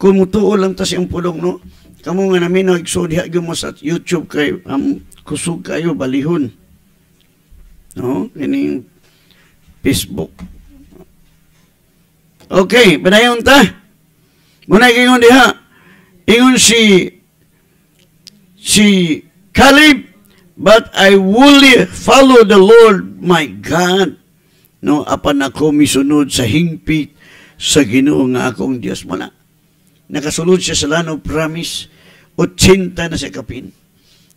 kumutuo lang ta siyang pulong no kamo nga namin no igsoon diha gyud mo sa YouTube kay am um, kusog kayo balihon no kining Facebook Okay, padayon ta. Muna ingon diha. Ingon si si Caleb, but I will follow the Lord my God. No, apan ako misunod sa hingpit sa Ginoo nga akong Dios mo na nakasulod siya sa land promise 80 na siya kapin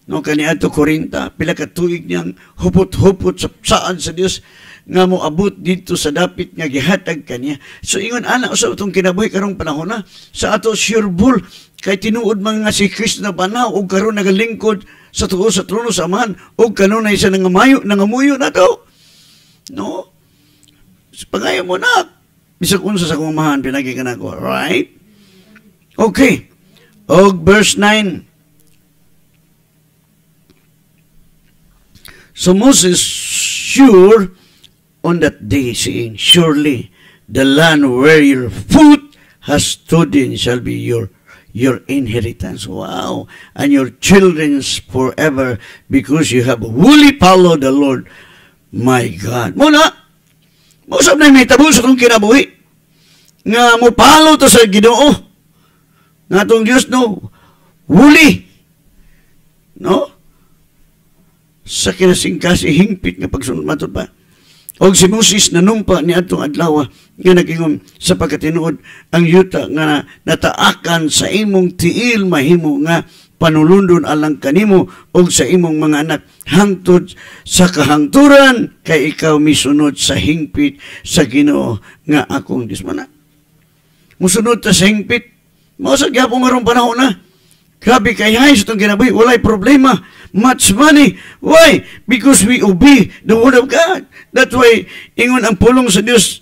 no kaniadto 40 pila ka tuig niyang hupot-hupot sa saan sa Dios nga moabot dito sa dapit nga gihatag kanya. so ingon ana usab tong kinabuhi karong panahon na sa ato sure bull, kay tinuod man nga si Kristo na banaw og karon nagalingkod sa tuo sa trono sa man og kanunay sa nangamayo nangamuyo na to no so, pangayo mo na bisag unsa sa kumahan pinagi kanako right Okay. Og verse 9. So Moses sure on that day saying, Surely the land where your foot has stood in shall be your your inheritance. Wow. And your children's forever because you have wholly followed the Lord. My God. Muna, mausap na may tabo sa kong kinabuhi. Nga mo palo to sa ginoo nga itong Diyos, no, huli, no, sa kinasing kasi hingpit nga pagsunod mato pa. O si Moses nanumpa ni atong adlaw nga nagingom sa pagkatinuod ang yuta nga nataakan sa imong tiil mahimo nga panulundon alang kanimo og sa imong mga anak hangtod sa kahangturan kay ikaw misunod sa hingpit sa Ginoo nga akong dismana. Musunod ta sa hingpit Mausag gyapon nga rong panahon na. Grabe kay hayos itong ginaboy, walay problema. Much money. Why? Because we obey the word of God. That's why, ingon ang pulong sa Dios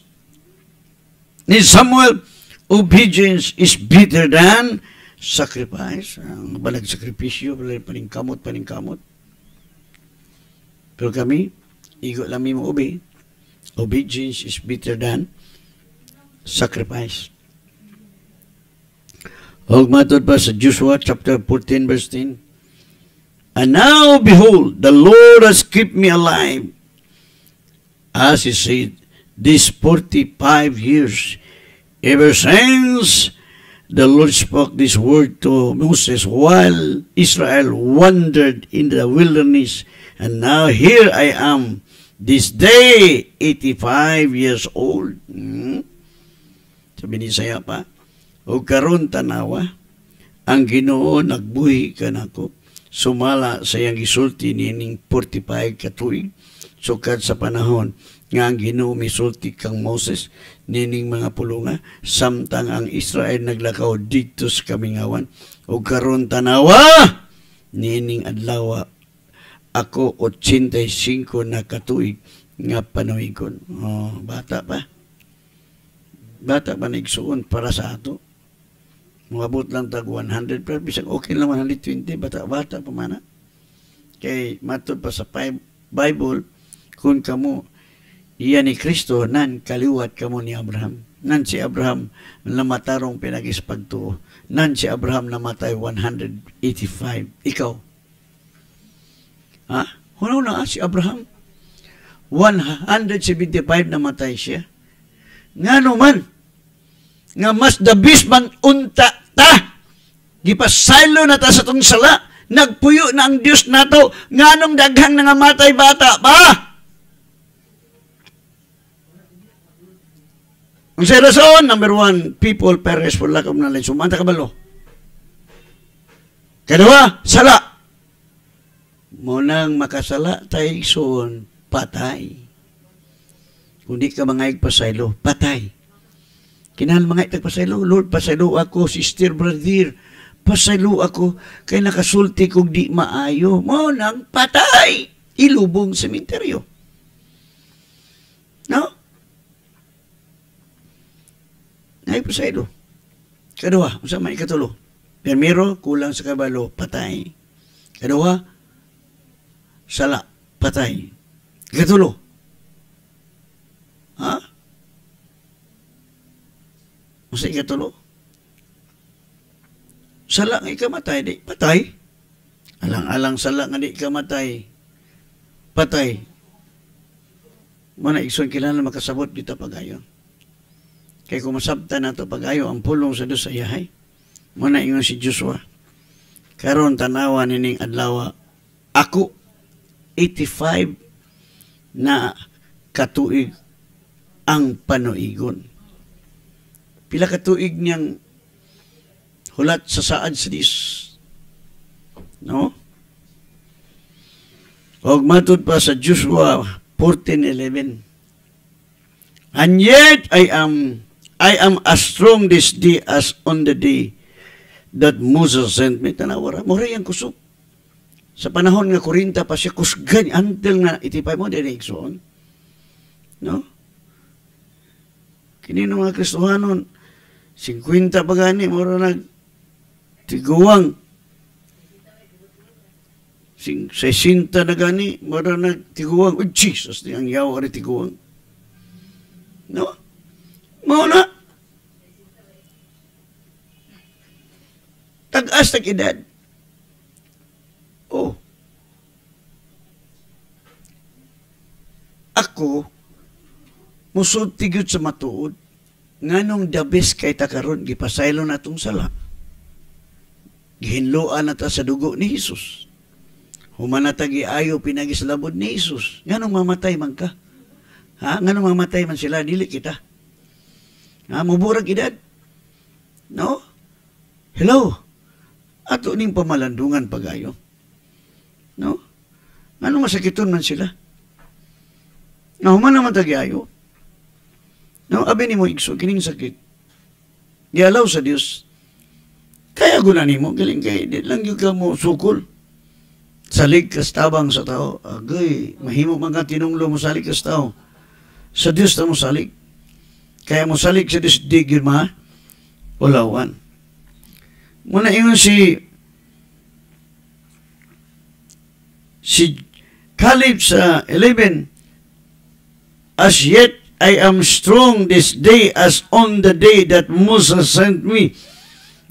ni Samuel, obedience is better than sacrifice. Ang balag sakripisyo, balag paningkamot, paningkamot. Pero kami, igo lang mo obey. Obedience is better than sacrifice. O matod pa sa Joshua chapter 14 verse 10. And now behold, the Lord has kept me alive. As he said, these 45 years, ever since the Lord spoke this word to Moses while Israel wandered in the wilderness. And now here I am, this day, 85 years old. Hmm? Sabi ni Isaiah pa, o karon tanawa, ang Ginoo nagbuhi kanako sumala sa iyang gisulti nining 45 ka tuig sukad sa panahon nga ang Ginoo misulti kang Moses nining mga pulunga samtang ang Israel naglakaw dito sa kamingawan o karon tanawa nining adlaw ako 85 na katuig nga panuigon oh bata pa bata pa nagsuon para sa ato Mabot lang tag 100 pero bisag okay lang 120 bata-bata pa mana. Kay matod pa sa Bible kun kamo iya ni Kristo nan kaliwat kamo ni Abraham. Nan si Abraham pinagis pagtuo. Nan si Abraham namatay 185. Ikaw. Ha? Hunaw na si Abraham. 175 namatay siya. Nga naman, nga mas the beast man unta ta gipasaylo na ta sa tong sala nagpuyo na ang Dios nato nganong daghang nangamatay bata ba Ang sa rason, number one, people perish for lack of knowledge. Umanta ka balo. Kadawa, sala. Munang makasala tay son, patay. Kung di ka mga igpasaylo, patay. Kinahal mga itagpasaylo, Lord, pasaylo ako, sister, brother, pasaylo ako, kay nakasulti kong di maayo, mo nang patay, ilubong sementeryo. No? Ay, pasaylo. Kadawa, unsa may ikatulo. Primero, kulang sa kabalo, patay. Kadawa, sala, patay. Katulo, Masa ikatulo. Sala nga ikamatay, di patay. Alang-alang sala nga di ikamatay. Patay. Mana ikson kilala makasabot dito pagayo. Kay kung masabta na ito pagayo, ang pulong sa Diyos ay yahay. Muna ingon si Joshua. Karon tanawa Ning adlaw ako 85 na katuig ang panuigon. Pila ka tuig niyang hulat sa saad sa dis. No? Og matod pa sa Joshua 14:11. And yet I am I am as strong this day as on the day that Moses sent me. Tanawara, mura yung kusog. Sa panahon nga Korinta pa siya kusgan until na itipay mo din igsoon. No? Kini ng mga Kristohanon, 50 pa gani, mura nag tiguwang. 60 na gani, mura nag tiguwang. Oh, Jesus, ang yaw ari tiguang. No? Mauna. Tagas na edad. Oh. Ako, musulod tigyot sa matuod nganong dabis kay takaron gipasaylo na itong sala gihinloan na ta sa dugo ni Hesus humanata giayo pinagislabod ni Hesus nganong mamatay man ka ha nganong mamatay man sila dili kita ha muburag edad no hello ato ning pamalandungan pagayo no ano masakiton man sila na human naman tagiayo nang abi nimo ikso, kining sakit. Gialaw sa Dios. Kaya guna nimo galing kay di lang gyud ka mo sukol. Salig kas tabang sa tao. Agay, mahimo man ka tinunglo mo salig kas tao. Sa Dios ta mo salig. Kaya mo salig sa Dios di gyud ma ulawan. Muna ingon si si Caleb sa 11 As yet I am strong this day as on the day that Moses sent me.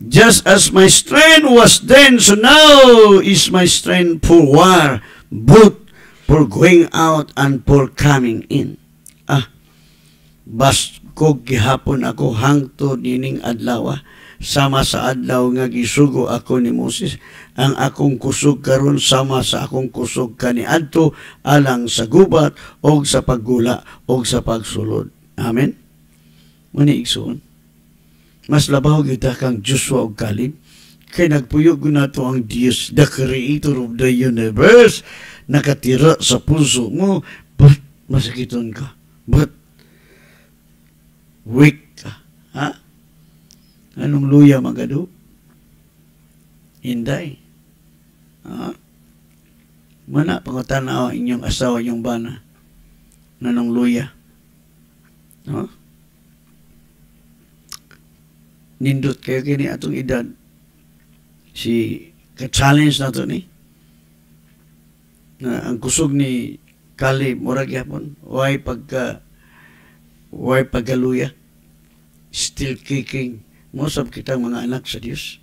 Just as my strength was then, so now is my strength for war, both for going out and for coming in. Ah, basko gihapon ako hangto dining adlawa ah sama sa adlaw nga gisugo ako ni Moses ang akong kusog karon sama sa akong kusog kaniadto alang sa gubat og sa paggula og sa pagsulod amen muni igsoon mas labaw gyud kang Joshua og Caleb kay nagpuyog nato ang Dios the creator of the universe nakatira sa puso mo but masakiton ka but weak Anong luya magado? Hinday. Ha? Mana pangutanaw inyong asawa inyong bana. Nanong luya. Ha? Nindot kayo kini atong edad. Si ka-challenge na ni. Na ang kusog ni Kali murag yapon. Why pagka why pagaluya? Still kicking. Musab kitang mga anak sa Dios.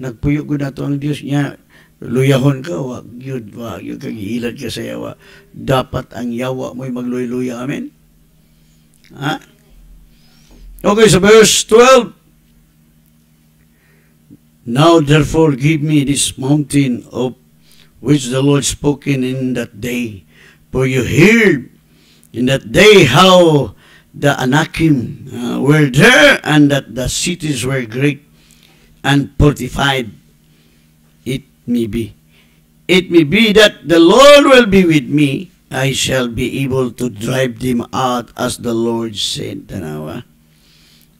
Nagpuyo ko na ang Dios niya. Luyahon ka, wag yun, wag yun, kag iilad ka sa yawa. Dapat ang yawa mo'y magluy amen? Ha? Okay, so verse 12. Now therefore give me this mountain of which the Lord spoken in that day. For you heard in that day how the Anakim uh, were there and that the cities were great and fortified. It may be. It may be that the Lord will be with me. I shall be able to drive them out as the Lord said. Tanawa.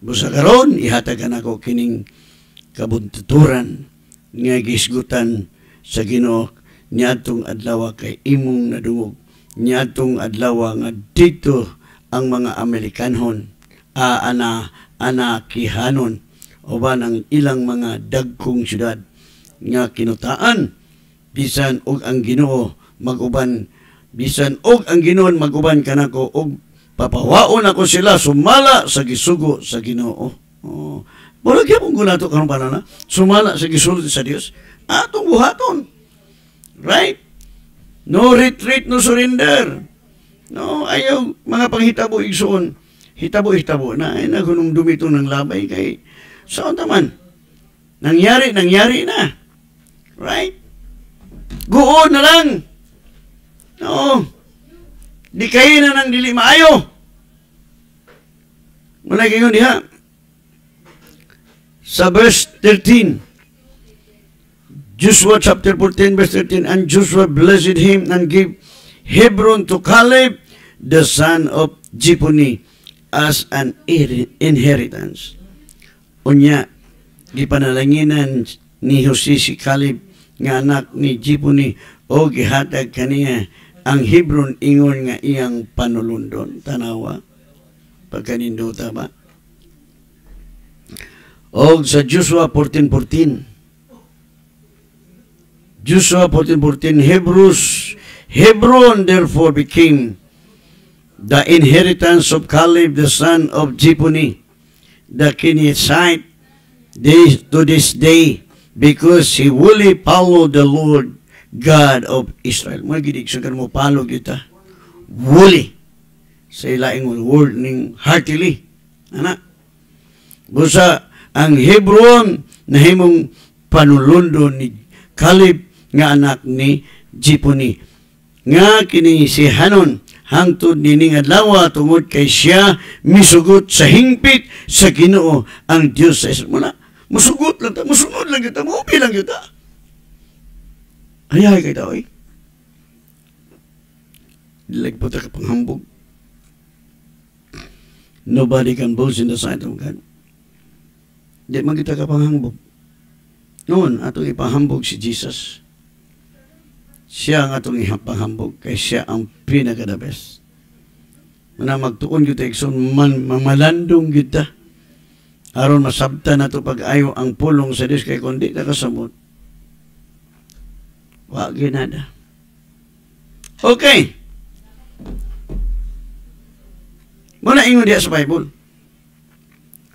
Busa karon ihatagan ako kining kabuntuturan nga gisgutan sa Ginoo niadtong adlaw kay imong nadungog niadtong adlaw nga dito ang mga Amerikanhon uh, ana anakihanon uban ang ilang mga dagkong syudad nga kinutaan bisan og ang Ginoo maguban bisan og ang Ginoo maguban kanako og papawaon ako sila sumala sa gisugo sa Ginoo. Oh. Mura kaya mong gulato karong banana, sumala sa gisulti sa Dios, atong buhaton. Right? No retreat, no surrender. No, ayaw, mga panghitabo igsoon, hitabo-hitabo na, ay nagunong dumito ng labay kay saan naman. Nangyari, nangyari na. Right? Go na lang. No. Di kayo na ng dili maayo. Wala kayo diha. Sa verse 13, Joshua chapter 14 verse 13, And Joshua blessed him and gave Hebron to Caleb, the son of Jephunneh, as an inheritance. Unya, gipanalanginan ni Jose si Caleb, nga anak ni Jephunneh, o gihatag kaniya ang Hebron ingon nga iyang panulundon. Tanawa, pagkaninduta ba? O sa Joshua 14.14, Joshua 14.14, Hebrews Hebron therefore became the inheritance of Caleb the son of Jephunni, the Kenizzite, this, to this day, because he fully followed the Lord God of Israel. Mga gidigsugan mo, palo kita. Wuli. Sa ilaing word ning heartily. Ana. Busa, ang Hebron na himong panulundo ni Caleb nga anak ni Jephunni nga kining isihanon hantud nining adlaw tungod kay siya misugot sa hingpit sa Ginoo ang Dios sa mo na musugot lang ta musugod lang kita muubi lang kita ayay kay daw eh lagpo ta ka panghambog nobody can boast in the sight of God di magkita ka panghambog noon atong ipahambog si Jesus siya nga itong ihampahambog kay siya ang pinakadabes. Na magtuon kita ikson, man, mamalandong kita. Aron masabta na to pag-ayo ang pulong sa Diyos kay kundi nakasamot. Wa ginada. Okay. Muna ingon diya sa Bible.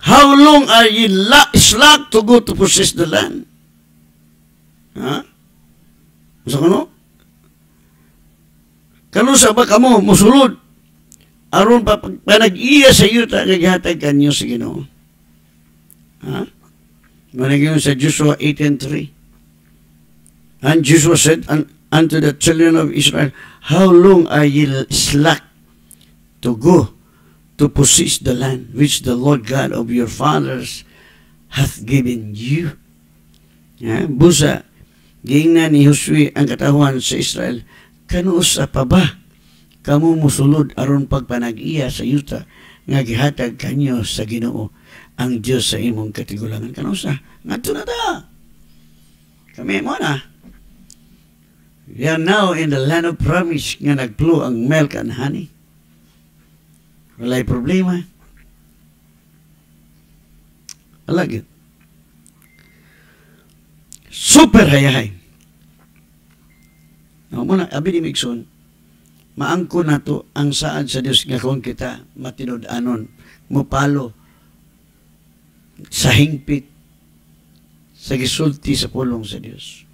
How long are ye slack to go to possess the land? Ha? Huh? Masa ko no? Kanon sa ba kamo musulod aron pa panag-iya sa iyo ta naghatag kanyo sa Ginoo. Ha? Managyon sa Joshua 18:3. And Joshua said unto the children of Israel, How long are ye slack to go to possess the land which the Lord God of your fathers hath given you? Yeah, busa, giingnan ni Josue ang katawan sa Israel kanuusa pa ba kamo musulod aron pagpanag-iya sa yuta nga gihatag kanyo sa Ginoo ang Dios sa imong katigulangan kanusa ngadto na ta kami mo na We are now in the land of promise nga nagplo ang milk and honey. Walay problema. Alagit. Super hayahay. No, muna, abi ni maangko na to ang saad sa Dios nga kung kita matinud-anon, mupalo, sa hingpit, sa gisulti sa pulong sa Dios.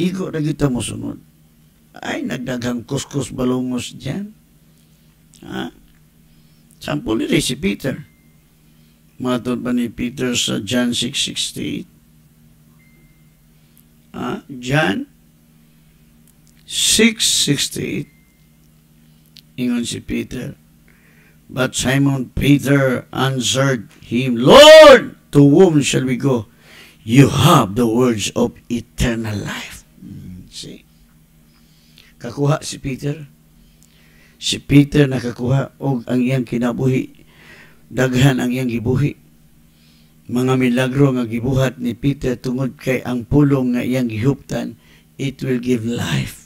Igo na kita mo sunod. Ay, nagdagang kuskus balungos dyan. Ha? Sample ni si Peter. Matod ba ni Peter sa John 6.68? Ha? John 6.68, ingon si Peter. But Simon Peter answered him, Lord, to whom shall we go? You have the words of eternal life. Mm, see? Kakuha si Peter. Si Peter nakakuha og ang iyang kinabuhi. Daghan ang iyang gibuhi. Mga milagro nga gibuhat ni Peter tungod kay ang pulong nga iyang gihuptan, it will give life.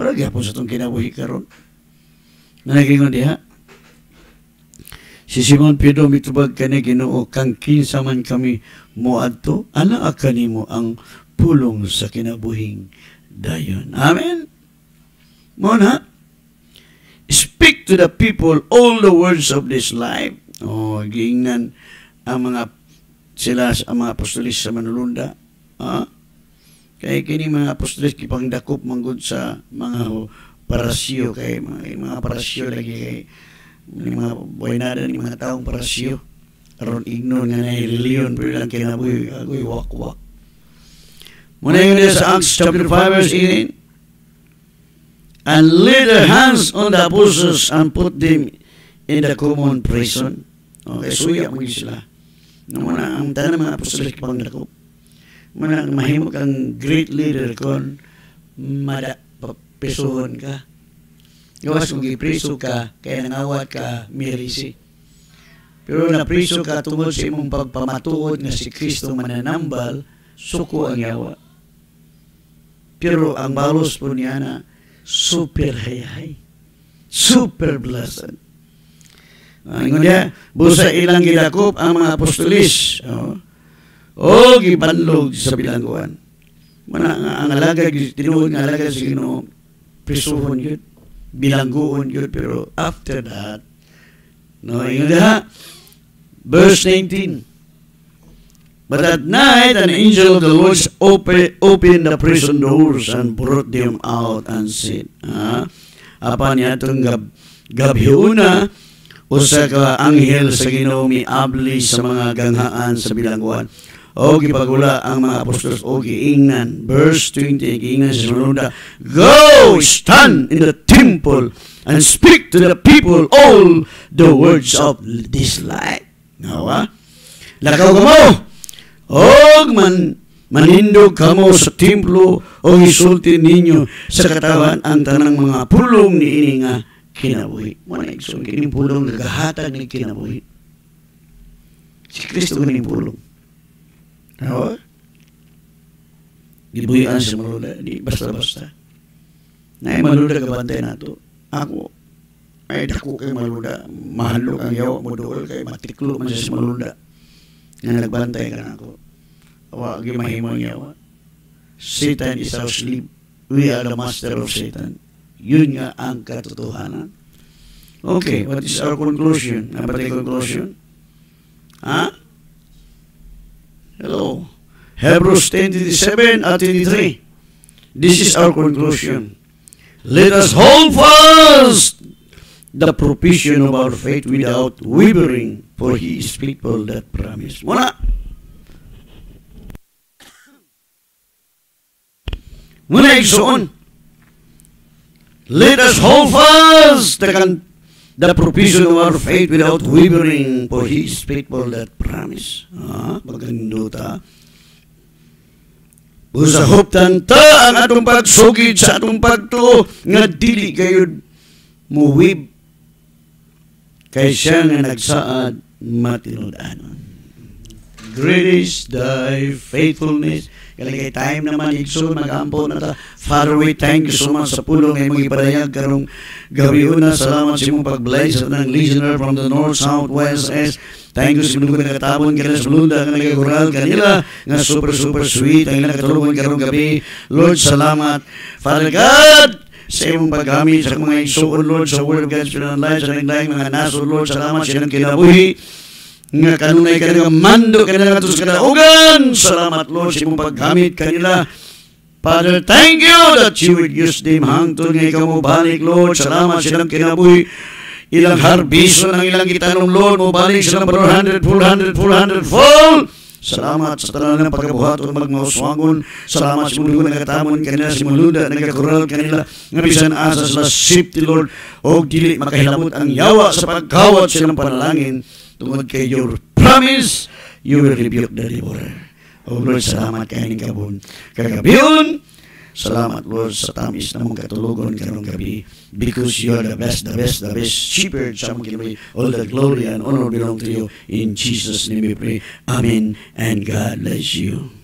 Wala gihapon sa itong kinabuhi karon. Nanagingon diha. Si Simon Pedro mitubag kani Ginoo kang kinsa man kami moadto ana akani mo ang pulong sa kinabuhing dayon. Amen. Mo na. Speak to the people all the words of this life. Oh, giingnan ang mga sila ang mga apostolis sa Manulunda. Ha? Ah, Kay kini mga postres dakop manggod sa mga parasyo kay mga, mga parasyo lagi kay mga buhaynada ni mga taong parasyo aron ignon nga na reliyon pero lang kinabuhi agoy wakwak. Muna yun sa Acts chapter 5 verse 18 and lay their hands on the apostles and put them in the common prison. Okay, suya mo sila. Nung muna, ang tanang mga apostolic pang dakop. Munang mahimo kang great leader kon mada pisohon ka. Gawas kung ipriso ka, kaya nangawat ka, mirisi. Pero napriso ka tungod sa imong pagpamatuod nga si Kristo mananambal, suko ang yawa. Pero ang balos po niya na super hayahay. Super blessed. Ang ah, uh, busa ilang gidakop ang mga apostolis. Oh o gipanlog sa bilangguan. Mana nga ang alaga, tinuod nga alaga sa Ginoo, prisuhon yun, bilangguon yun, pero after that, no, yun na, verse 19, But at night, an angel of the Lord open, opened the prison doors and brought them out and said, ha? Apan niya itong gab, gabiuna, usa ka anghel sa Ginoo abli sa mga ganghaan sa bilangguan og gipagula ang mga apostles og giingnan verse 20 giingnan sa sunod go stand in the temple and speak to the people all the words of this light nawa lakaw ka og man manindog kamo sa templo o isulti ninyo sa katawan ang tanang mga pulong niini nga kinabuhi mo na igsoon kining pulong nagahatag ni kinabuhi si Kristo ni pulong Tawa? Oh. Gibuyan ah, sa malula, di basta-basta. Na ay malula ka bantay nato. Ako, ay dako kay malula. Mahalo ang yawa mo dool kay matiklo man sa malula. Nga nagbantay ka na ako. Awa, gimahimong yawa. Satan is our sleep. We are the master of Satan. Yun nga ang katotohanan. Okay, what is our conclusion? Napatay conclusion? Ha? Huh? Hello. Hebrews 10:27 at 23. This is our conclusion. Let us hold fast the provision of our faith without wavering, for He is faithful that promise. Muna. Muna igsoon. Let us hold fast the, the provision of our faith without wavering, for He is faithful that promise. Ha? Ah? Pagkanduta. Usahop ta ang atong pagsugid sa atong pagtuo nga dili kayo muwib kay siya nga nagsaad matinudanon. Great is thy faithfulness. Kaligay time naman, igsoon, magampo na ta. Father, we thank you so much sa pulong mga magipadayag karong gabi una. Salamat sa imong pag-bless sa ng listener from the north, south, west, east. Thank you sa mga nagkatabon kanila sa blunda, nga nagagural kanila, nga super, super sweet, ang nakatulungan karong gabi. Lord, salamat. Father God, sa imong paggamit sa mga igsoon, Lord, sa Word of God, sa life, sa naglaing mga naso, Lord, salamat sa inyong kinabuhi nga kanunay kanila mando kanila nga sa kanila salamat Lord sa imong paggamit kanila Father, thank you that you would use them hangtod nga ikaw mo balik, Lord. Salamat silang kinabuhi. Ilang harbiso ng ilang gitanong, Lord. Mo balik sa number 100, 400, 400 fold. Salamat sa tanan ng pagkabuhat o magmauswangon. Salamat sa mulugan ng katamon kanila, si muluda ng kakural kanila, nga bisan asa sa safety, Lord. O dili makahilabot ang yawa sa pagkawat silang panalangin tungod kay your promise, you will rebuke the devourer. O oh, Lord, salamat kay ning kabon. Kagabiyon, salamat Lord sa tamis na mong katulogon karong gabi because you are the best, the best, the best shepherd sa mong kinuwi. All the glory and honor belong to you. In Jesus' name we pray. Amen and God bless you.